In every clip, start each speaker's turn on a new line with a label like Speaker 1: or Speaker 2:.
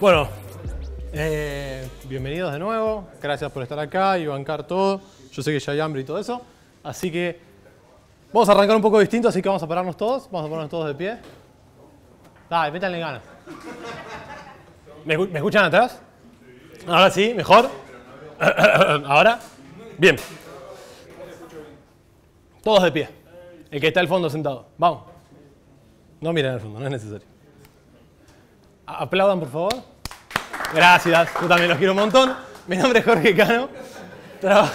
Speaker 1: Bueno, eh, bienvenidos de nuevo, gracias por estar acá y bancar todo. Yo sé que ya hay hambre y todo eso, así que vamos a arrancar un poco distinto, así que vamos a pararnos todos, vamos a ponernos todos de pie. Dale, métanle ganas. ¿Me, ¿Me escuchan atrás? Ahora sí, mejor. Ahora. Bien. Todos de pie. El que está al fondo sentado. Vamos. No miren al fondo, no es necesario. Aplaudan, por favor. Gracias, yo también los quiero un montón. Mi nombre es Jorge Cano. Trabajo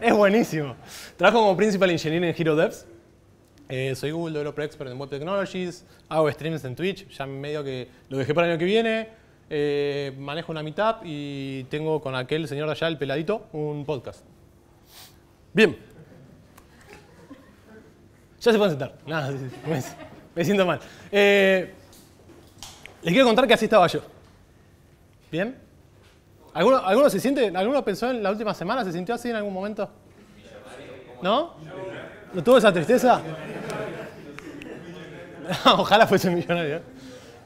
Speaker 1: Es buenísimo. Trabajo como Principal Engineer en Hero Devs. Eh, soy Google Developer Expert en Web Technologies. Hago streams en Twitch. Ya medio que lo dejé para el año que viene. Eh, manejo una meetup y tengo con aquel señor de allá, el peladito, un podcast. Bien. Ya se pueden sentar. Nada, me, siento mal. Eh, les quiero contar que así estaba yo. ¿Bien? ¿Alguno, se siente, alguno pensó en la última semana, se sintió así en algún momento? ¿No? ¿No tuvo esa tristeza? Ojalá fuese millonario.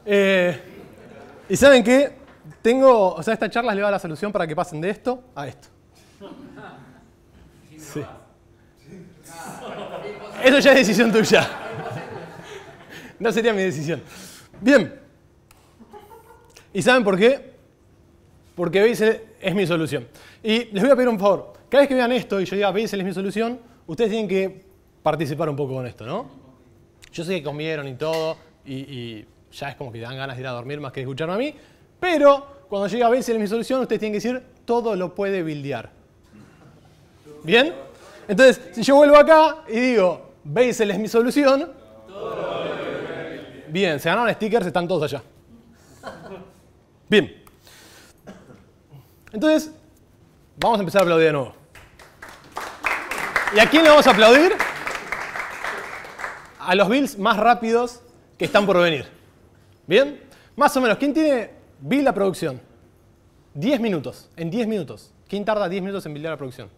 Speaker 1: Eh, y saben qué, tengo, o sea, esta charla les va a la solución para que pasen de esto a esto. Sí. Eso ya es decisión tuya. No sería mi decisión. Bien. ¿Y saben por qué? Porque Bessel es mi solución. Y les voy a pedir un favor. Cada vez que vean esto y yo diga Beisel es mi solución, ustedes tienen que participar un poco con esto, ¿no? Yo sé que comieron y todo, y, ya es como que dan ganas de ir a dormir más que escucharme a mí, pero cuando llega Bessel es mi solución, ustedes tienen que decir todo lo puede bildear. ¿Bien? Entonces, si yo vuelvo acá y digo, Bazel es mi solución. Bien, se ganaron stickers, están todos allá. Bien. Entonces, vamos a empezar a aplaudir de nuevo. ¿Y a quién le vamos a aplaudir? A los bills más rápidos que están por venir. ¿Bien? Más o menos, ¿quién tiene bill la producción? 10 minutos, en 10 minutos. ¿Quién tarda 10 minutos en billar la producción?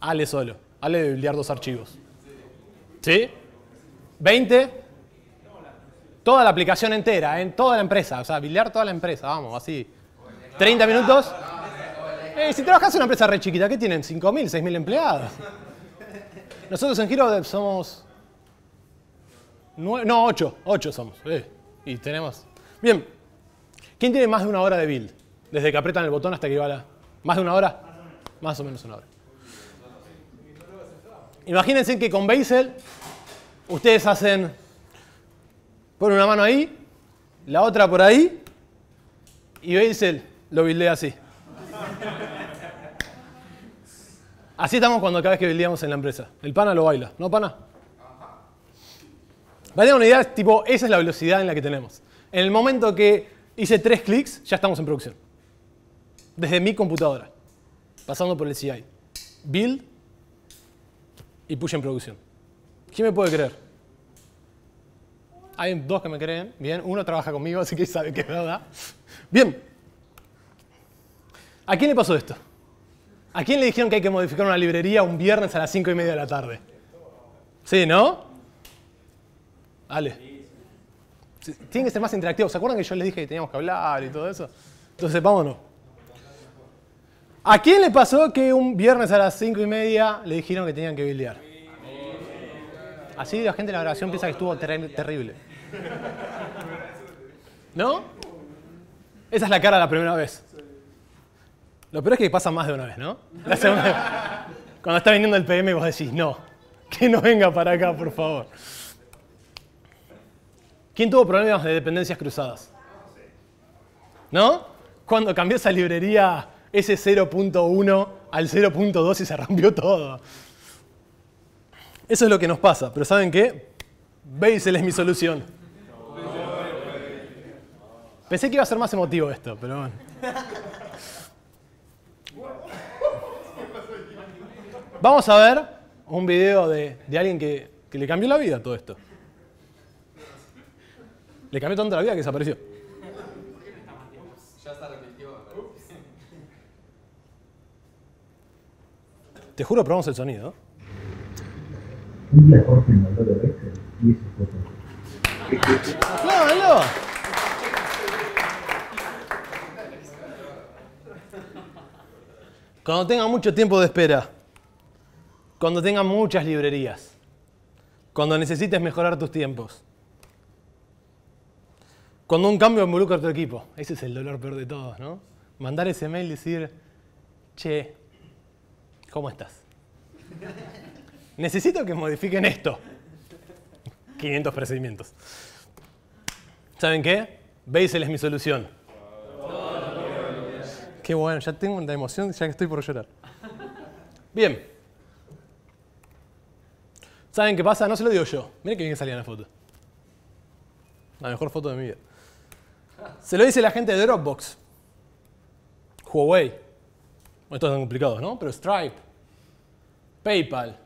Speaker 1: Hale solo. Ale de billear dos archivos. ¿Sí? ¿20? Toda la aplicación entera, ¿eh? toda la empresa. O sea, biliar toda la empresa, vamos, así. ¿30 minutos? Eh, si trabajas en una empresa re chiquita, ¿qué tienen? ¿5.000, 6.000 empleados? Nosotros en HeroDev somos... no, 8, 8 somos. Eh. y tenemos... Bien, ¿quién tiene más de una hora de build? Desde que apretan el botón hasta que va la... ¿Más de una hora? Más o menos una hora. Imagínense que con Bazel ustedes hacen, ponen una mano ahí, la otra por ahí, y Bazel lo bildea así. Así estamos cuando cada vez que bildeamos en la empresa. El pana lo baila, ¿no, pana? Para tener una idea, tipo, esa es la velocidad en la que tenemos. En el momento que hice tres clics, ya estamos en producción. Desde mi computadora, pasando por el CI. Build, y puse en producción. ¿Quién me puede creer? Hay dos que me creen, bien. Uno trabaja conmigo, así que sabe que es verdad. Bien. ¿A quién le pasó esto? ¿A quién le dijeron que hay que modificar una librería un viernes a las 5 y media de la tarde? Sí, ¿no? Ale. Tienen que ser más interactivos. ¿Se acuerdan que yo les dije que teníamos que hablar y todo eso? Entonces, vámonos. ¿A quién le pasó que un viernes a las 5 y media le dijeron que tenían que bildear? Así la gente en la grabación piensa que estuvo terrible. ¿No? Esa es la cara la primera vez. Lo peor es que pasa más de una vez, ¿no? cuando está viniendo el PM vos decís, no, que no venga para acá, por favor. ¿Quién tuvo problemas de dependencias cruzadas? ¿No? Cuando cambió esa librería ese 0.1 al 0.2 y se rompió todo. Eso es lo que nos pasa, pero ¿saben qué? Basel es mi solución. Pensé que iba a ser más emotivo esto, pero bueno. Vamos a ver un video de, alguien que, le cambió la vida todo esto. Le cambió tanto la vida que desapareció. Ya está Te juro, probamos el sonido. Cuando tenga mucho tiempo de espera, cuando tenga muchas librerías, cuando necesites mejorar tus tiempos, cuando un cambio involucra a tu equipo, ese es el dolor peor de todos, ¿no? Mandar ese mail y decir, che, ¿Cómo estás? Necesito que modifiquen esto. 500 procedimientos. ¿Saben qué? Bazel es mi solución. Qué bueno, ya tengo la emoción, ya que estoy por llorar. Bien. ¿Saben qué pasa? No se lo digo yo. Miren que bien que salía en la foto. La mejor foto de mi vida. Se lo dice la gente de Dropbox, Huawei. Estos son complicados, ¿no? Pero Stripe, PayPal,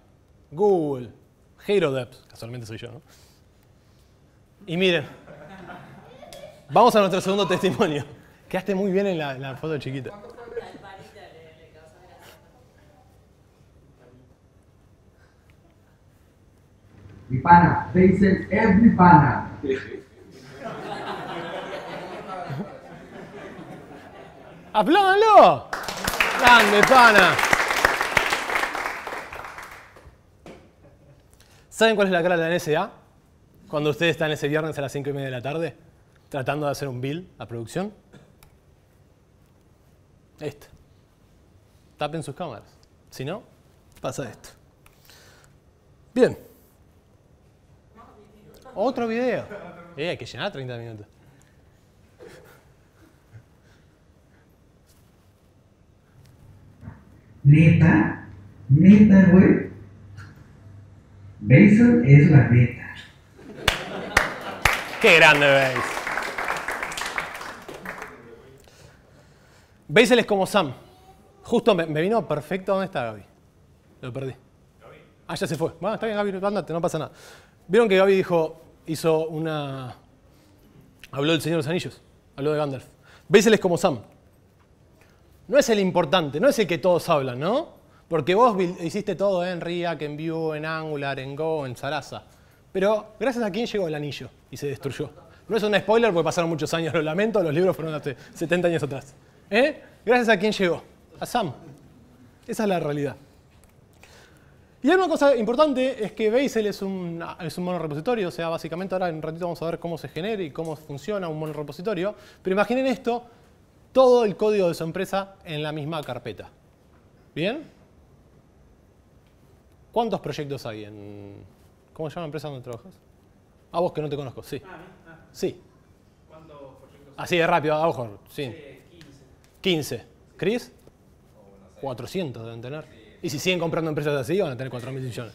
Speaker 1: Google, HeroDeps, casualmente soy yo, ¿no? Y miren, vamos a nuestro segundo testimonio. Quedaste muy bien en la, la foto chiquita. Mi pana, Te every pana. ¡Grande, pana! ¿Saben cuál es la cara de la NSA? Cuando ustedes están ese viernes a las 5 y media de la tarde tratando de hacer un bill a producción. Esta. Tapen sus cámaras. Si no, pasa esto. Bien. Otro video. Eh, hay que llenar 30 minutos. Neta, neta, güey. Basil es la neta. Qué grande Basil. Basil es como Sam. Justo me, vino perfecto. ¿Dónde está Gaby? Lo perdí. Ah, ya se fue. Bueno, está bien, Gaby, andate, no pasa nada. Vieron que Gaby dijo, hizo una. Habló del Señor de los Anillos, habló de Gandalf. Basil es como Sam. No es el importante, no es el que todos hablan, ¿no? Porque vos hiciste todo en React, en Vue, en Angular, en Go, en Sarasa. Pero gracias a quién llegó el anillo y se destruyó. No es un spoiler porque pasaron muchos años, lo lamento, los libros fueron hace 70 años atrás. ¿Eh? Gracias a quién llegó, a Sam. Esa es la realidad. Y hay una cosa importante es que Bazel es un, es un monorepositorio, o sea, básicamente ahora en un ratito vamos a ver cómo se genera y cómo funciona un monorepositorio, pero imaginen esto, todo el código de su empresa en la misma carpeta. ¿Bien? ¿Cuántos proyectos hay en. ¿Cómo se llama la empresa donde trabajas? A ah, vos que no te conozco, sí. Ah, ah, Sí. ¿Cuántos proyectos Así de rápido, a ojo, sí. 15. 15. ¿Cris? 400 deben tener. Y si siguen comprando empresas así, van a tener 4,000 millones.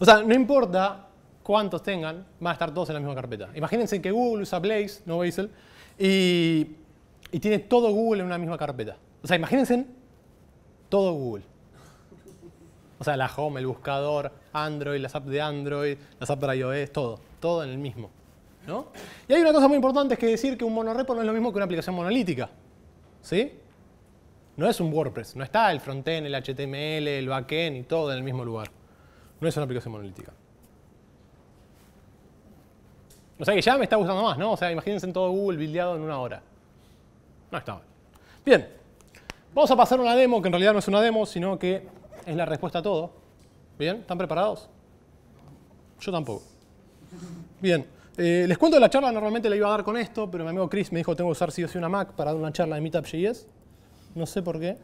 Speaker 1: O sea, no importa cuántos tengan, van a estar todos en la misma carpeta. Imagínense que Google usa Blaze, no Basel, y tiene todo Google en una misma carpeta. O sea, imagínense todo Google. O sea, la Home, el buscador, Android, las apps de Android, las apps para iOS, todo. Todo en el mismo. ¿no? Y hay una cosa muy importante, es que decir que un monorepo no es lo mismo que una aplicación monolítica. ¿Sí? No es un WordPress, no está el frontend, el HTML, el backend y todo en el mismo lugar. No es una aplicación monolítica. O sea que ya me está gustando más, ¿no? O sea, imagínense todo Google buildeado en una hora. No está mal. Bien, vamos a pasar una demo, que en realidad no es una demo, sino que es la respuesta a todo. ¿Bien? ¿Están preparados? Yo tampoco. Bien. Eh, les cuento la charla, normalmente la iba a dar con esto, pero mi amigo Chris me dijo tengo que usar sí o una Mac para dar una charla de Meetup.js. No sé por qué.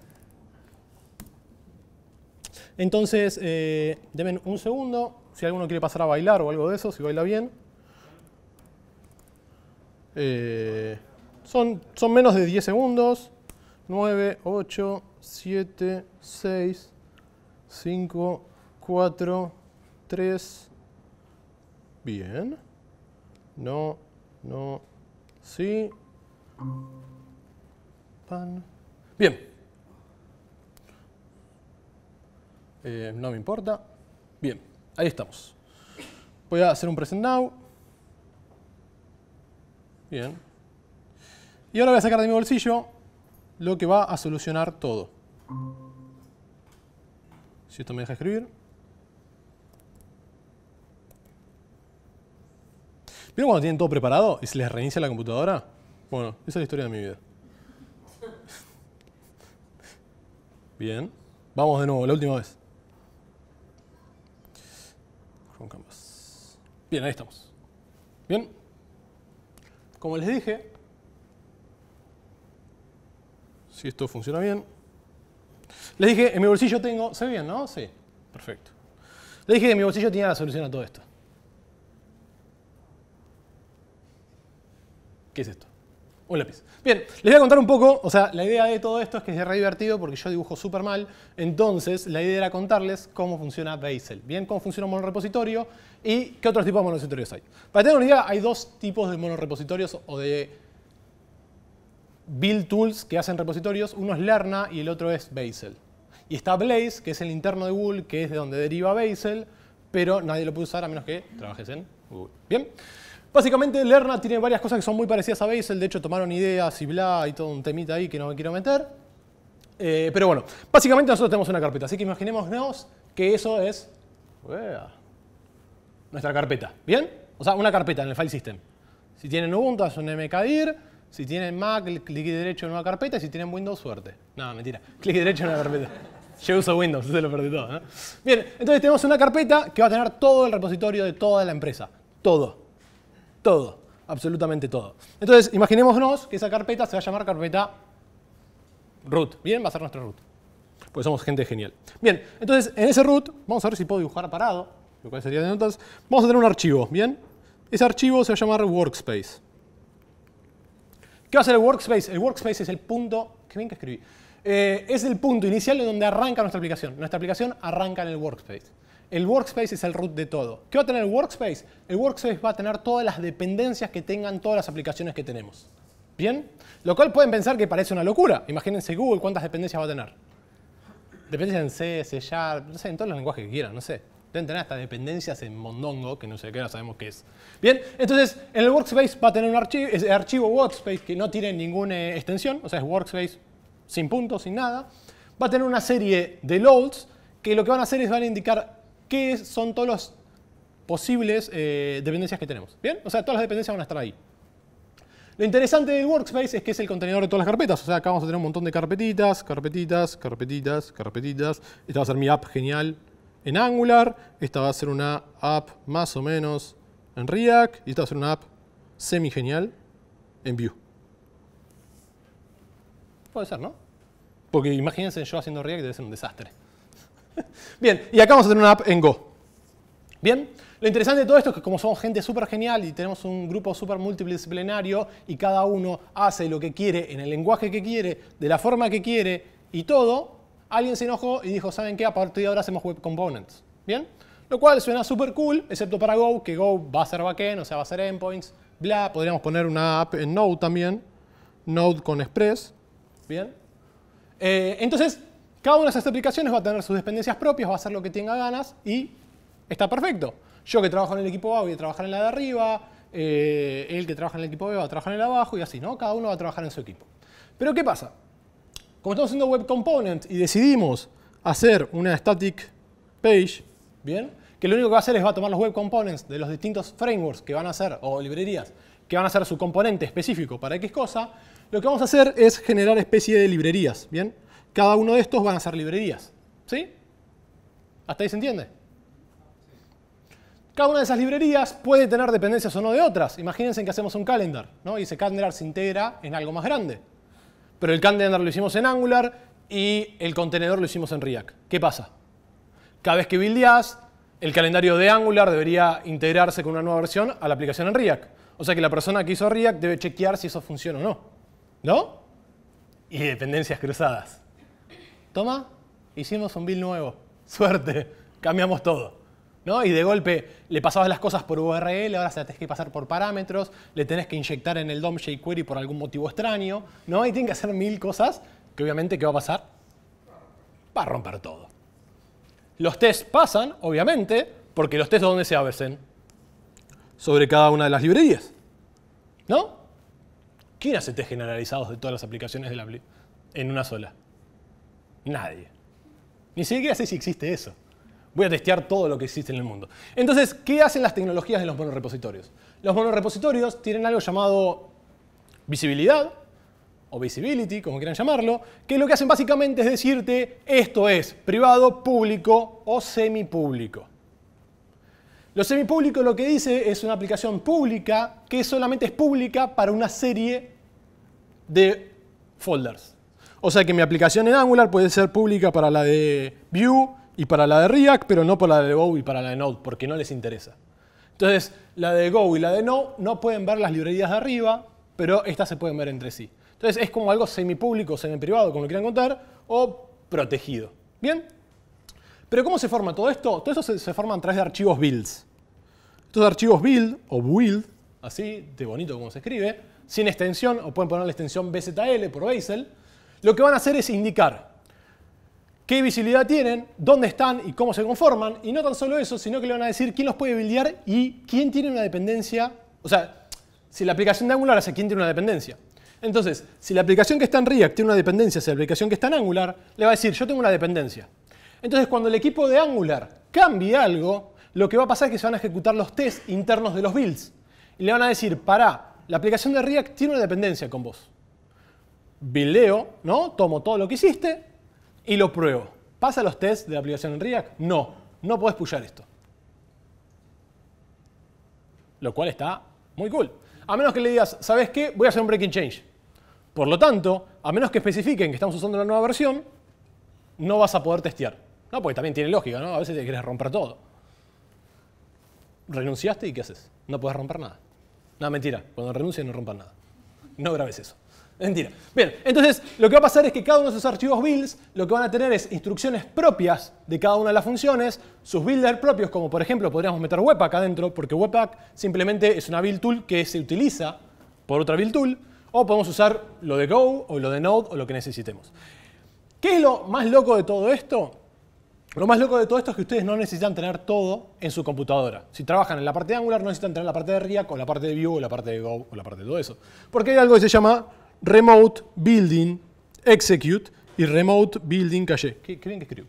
Speaker 1: Entonces, eh, un segundo. Si alguno quiere pasar a bailar o algo de eso, si baila bien. Eh, son, son menos de 10 segundos. 9, 8, 7, 6, 5, 4, 3. Bien. No, no, sí. Pan. Bien. Eh, no me importa. Bien, ahí estamos. Voy a hacer un present now. Bien. Y ahora voy a sacar de mi bolsillo lo que va a solucionar todo. Si esto me deja escribir. ¿Vieron cuando tienen todo preparado y se les reinicia la computadora? Bueno, esa es la historia de mi vida. Bien. Vamos de nuevo, la última vez. Bien, ahí estamos. Bien. Como les dije, si esto funciona bien, les dije, en mi bolsillo tengo, ¿se ve bien, no? Sí, perfecto. Les dije que en mi bolsillo tenía la solución a todo esto. ¿Qué es esto? Un lápiz. Bien, les voy a contar un poco, o sea, la idea de todo esto es que es re divertido porque yo dibujo súper mal, entonces la idea era contarles cómo funciona Bazel, bien, cómo funciona un monorepositorio y qué otros tipos de monorepositorios hay. Para tener una idea, hay dos tipos de monorepositorios o de build tools que hacen repositorios. Uno es Lerna y el otro es Bazel. Y está Blaze, que es el interno de Google, que es de donde deriva Bazel, pero nadie lo puede usar a menos que trabajes en Google. Bien. Básicamente, Lerna tiene varias cosas que son muy parecidas a Bazel. De hecho, tomaron ideas y bla, y todo un temita ahí que no me quiero meter. Eh, pero bueno, básicamente nosotros tenemos una carpeta. Así que imaginémonos que eso es nuestra carpeta. ¿Bien? O sea, una carpeta en el file system. Si tienen Ubuntu, es un mkdir si tienen Mac, clic derecho en una carpeta. Si tienen Windows, suerte. No, mentira. Clic derecho en una carpeta. Yo uso Windows, se lo perdí todo. Bien, entonces tenemos una carpeta que va a tener todo el repositorio de toda la empresa. Todo. Todo. Absolutamente todo. Entonces, imaginémonos que esa carpeta se va a llamar carpeta root. Bien, va a ser nuestra root. Pues somos gente genial. Bien, entonces en ese root, vamos a ver si puedo dibujar parado, lo cual sería de notas. Vamos a tener un archivo, ¿bien? Ese archivo se va a llamar workspace. ¿Qué va a ser el workspace? El workspace es el punto, qué bien que escribí, eh, es el punto inicial de donde arranca nuestra aplicación. Nuestra aplicación arranca en el workspace. El workspace es el root de todo. ¿Qué va a tener el workspace? El workspace va a tener todas las dependencias que tengan todas las aplicaciones que tenemos. ¿Bien? Lo cual pueden pensar que parece una locura. Imagínense Google cuántas dependencias va a tener. Dependencias en C, C Sharp, no sé, en todos los lenguajes que quieran, no sé. Deben tener hasta dependencias en Mondongo, que no sé qué, ahora sabemos qué es. Bien, entonces en el workspace va a tener un archivo, es archivo workspace que no tiene ninguna extensión, o sea, es workspace sin puntos, sin nada. Va a tener una serie de loads que lo que van a hacer es van a indicar qué son todas las posibles eh, dependencias que tenemos. ¿Bien? O sea, todas las dependencias van a estar ahí. Lo interesante del workspace es que es el contenedor de todas las carpetas. O sea, acá vamos a tener un montón de carpetitas, carpetitas, carpetitas, carpetitas. Esta va a ser mi app genial en Angular, esta va a ser una app más o menos en React y esta va a ser una app semi genial en Vue. Puede ser, ¿no? Porque imagínense yo haciendo React debe ser un desastre. Bien, y acá vamos a tener una app en Go. Bien, lo interesante de todo esto es que como somos gente súper genial y tenemos un grupo súper multidisciplinario y cada uno hace lo que quiere en el lenguaje que quiere, de la forma que quiere y todo, alguien se enojó y dijo, ¿saben qué? A partir de ahora hacemos web components. ¿Bien? Lo cual suena súper cool, excepto para Go, que Go va a ser backend, o sea, va a ser endpoints, bla. Podríamos poner una app en Node también, Node con Express. ¿Bien? Eh, entonces, cada una de estas aplicaciones va a tener sus dependencias propias, va a hacer lo que tenga ganas y está perfecto. Yo que trabajo en el equipo A voy a trabajar en la de arriba, eh, él que trabaja en el equipo B va a trabajar en la de abajo y así, ¿no? Cada uno va a trabajar en su equipo. Pero ¿qué pasa? como estamos haciendo web Components y decidimos hacer una static page, ¿bien? Que lo único que va a hacer es va a tomar los web components de los distintos frameworks que van a hacer, o librerías, que van a ser su componente específico para X cosa, lo que vamos a hacer es generar especie de librerías, ¿bien? Cada uno de estos van a ser librerías, ¿sí? ¿Hasta ahí se entiende? Cada una de esas librerías puede tener dependencias o no de otras. Imagínense que hacemos un calendar, ¿no? Y ese calendar se integra en algo más grande pero el calendario lo hicimos en Angular y el contenedor lo hicimos en React. ¿Qué pasa? Cada vez que buildeas, el calendario de Angular debería integrarse con una nueva versión a la aplicación en React. O sea que la persona que hizo React debe chequear si eso funciona o no. ¿No? Y dependencias cruzadas. Toma, hicimos un build nuevo. Suerte, cambiamos todo. ¿no? Y de golpe le pasabas las cosas por URL, ahora se las tenés que pasar por parámetros, le tenés que inyectar en el DOM jQuery por algún motivo extraño, ¿no? Y tienen que hacer mil cosas que obviamente, ¿qué va a pasar? Va a romper todo. Los tests pasan, obviamente, porque los tests ¿dónde se hacen? Sobre cada una de las librerías, ¿no? ¿Quién hace test generalizados de todas las aplicaciones de la en una sola? Nadie. Ni siquiera sé si existe eso voy a testear todo lo que existe en el mundo. Entonces, ¿qué hacen las tecnologías de los monorepositorios? Los monorepositorios tienen algo llamado visibilidad, o visibility, como quieran llamarlo, que lo que hacen básicamente es decirte esto es privado, público o semipúblico. Lo semipúblico lo que dice es una aplicación pública que solamente es pública para una serie de folders. O sea que mi aplicación en Angular puede ser pública para la de Vue, y para la de React, pero no para la de Go y para la de Node, porque no les interesa. Entonces, la de Go y la de Node no pueden ver las librerías de arriba, pero estas se pueden ver entre sí. Entonces, es como algo semipúblico, privado como lo quieran contar, o protegido. ¿Bien? Pero ¿cómo se forma todo esto? Todo eso se, forma a través de archivos builds. Estos archivos build o build, así de bonito como se escribe, sin extensión, o pueden poner la extensión bzl por Bazel, lo que van a hacer es indicar qué visibilidad tienen, dónde están y cómo se conforman. Y no tan solo eso, sino que le van a decir quién los puede buildear y quién tiene una dependencia. O sea, si la aplicación de Angular hace quién tiene una dependencia. Entonces, si la aplicación que está en React tiene una dependencia hacia la aplicación que está en Angular, le va a decir, yo tengo una dependencia. Entonces, cuando el equipo de Angular cambie algo, lo que va a pasar es que se van a ejecutar los tests internos de los builds. Y le van a decir, pará, la aplicación de React tiene una dependencia con vos. Bildeo, ¿no? Tomo todo lo que hiciste, y lo pruebo. ¿Pasa los tests de la aplicación en React? No, no podés puyar esto. Lo cual está muy cool. A menos que le digas, ¿sabes qué? Voy a hacer un breaking change. Por lo tanto, a menos que especifiquen que estamos usando la nueva versión, no vas a poder testear. No, porque también tiene lógica, ¿no? A veces te querés romper todo. Renunciaste y ¿qué haces? No puedes romper nada. No, mentira. Cuando renuncias no rompas nada. No grabes eso. Mentira. Bien, entonces lo que va a pasar es que cada uno de esos archivos builds lo que van a tener es instrucciones propias de cada una de las funciones, sus builders propios, como por ejemplo podríamos meter Webpack adentro, porque Webpack simplemente es una build tool que se utiliza por otra build tool, o podemos usar lo de Go o lo de Node o lo que necesitemos. ¿Qué es lo más loco de todo esto? Lo más loco de todo esto es que ustedes no necesitan tener todo en su computadora. Si trabajan en la parte de Angular, no necesitan tener la parte de React o la parte de Vue o la parte de Go o la parte de todo eso. Porque hay algo que se llama remote building execute y remote building cache. ¿Qué, que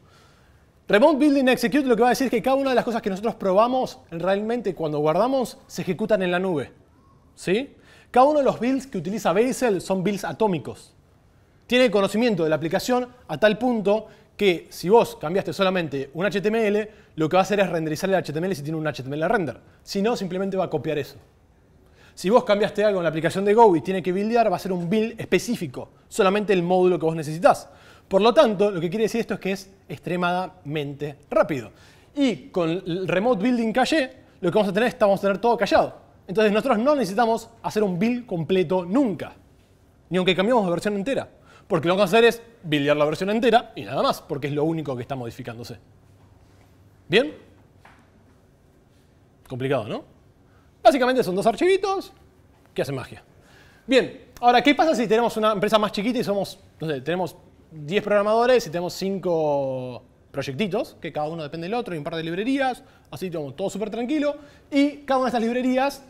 Speaker 1: Remote Building Execute lo que va a decir es que cada una de las cosas que nosotros probamos realmente cuando guardamos se ejecutan en la nube. ¿Sí? Cada uno de los builds que utiliza Bazel son builds atómicos. Tiene conocimiento de la aplicación a tal punto que si vos cambiaste solamente un HTML, lo que va a hacer es renderizar el HTML si tiene un HTML render. Si no, simplemente va a copiar eso. Si vos cambiaste algo en la aplicación de Go y tiene que buildear, va a ser un build específico, solamente el módulo que vos necesitas. Por lo tanto, lo que quiere decir esto es que es extremadamente rápido. Y con el remote building caché, lo que vamos a tener es vamos a tener todo callado. Entonces nosotros no necesitamos hacer un build completo nunca, ni aunque cambiamos la versión entera. Porque lo que vamos a hacer es buildear la versión entera y nada más, porque es lo único que está modificándose. ¿Bien? Complicado, ¿no? Básicamente son dos archivitos que hacen magia. Bien, ahora, ¿qué pasa si tenemos una empresa más chiquita y somos, no tenemos 10 programadores y tenemos 5 proyectitos, que cada uno depende del otro, y un par de librerías, así todo súper tranquilo, y cada una de estas librerías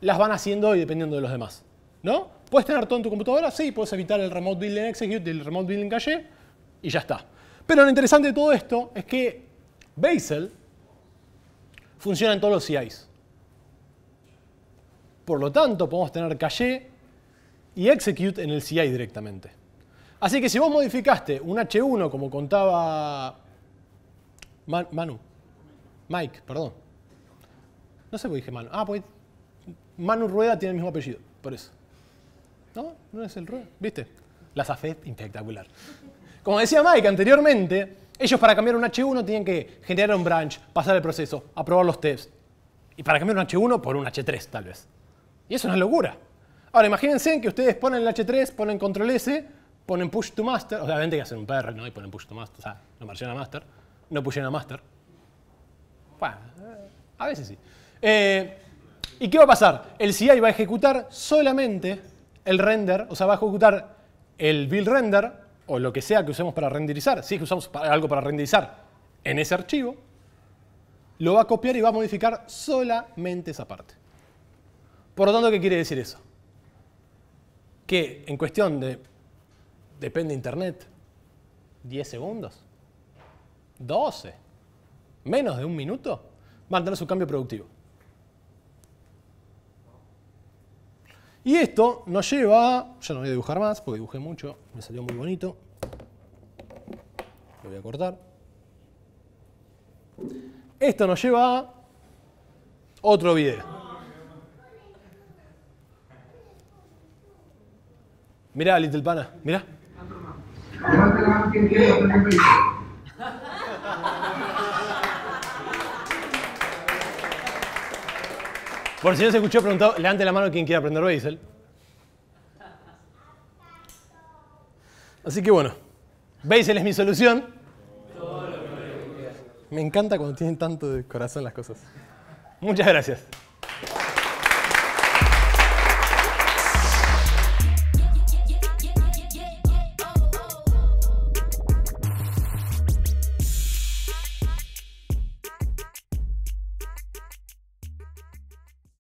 Speaker 1: las van haciendo y dependiendo de los demás. ¿No? ¿Puedes tener todo en tu computadora? Sí, puedes evitar el Remote Building Execute y el Remote Building Cache, y ya está. Pero lo interesante de todo esto es que Bazel funciona en todos los CIs. Por lo tanto, podemos tener caché y execute en el CI directamente. Así que si vos modificaste un H1, como contaba Manu, Mike, perdón. No sé por qué dije Manu. Ah, pues Manu Rueda tiene el mismo apellido, por eso. ¿No? No es el Rueda. ¿Viste? La Safet espectacular. Como decía Mike anteriormente, ellos para cambiar un H1 tienen que generar un branch, pasar el proceso, aprobar los tests. Y para cambiar un H1 por un H3, tal vez. Y eso es una locura. Ahora, imagínense que ustedes ponen el H3, ponen control S, ponen push to master, obviamente hay que hacen un PR, ¿no? Y ponen push to master, o sea, no margen a master, no pushen a master. Bueno, eh, a veces sí. Eh, ¿Y qué va a pasar? El CI va a ejecutar solamente el render, o sea, va a ejecutar el build render, o lo que sea que usemos para renderizar, si es que usamos algo para renderizar en ese archivo, lo va a copiar y va a modificar solamente esa parte. Por lo tanto, ¿qué quiere decir eso? Que en cuestión de, depende de Internet, 10 segundos, 12, menos de un minuto, van a tener su cambio productivo. Y esto nos lleva, a, yo no voy a dibujar más porque dibujé mucho, me salió muy bonito. Lo voy a cortar. Esto nos lleva a otro video. Mira, Little Pana, mirá. Por si no se escuchó, preguntado, levante la mano quien quiera aprender Basel. Así que bueno, Basel es mi solución. Me encanta cuando tienen tanto de corazón las cosas. Muchas gracias.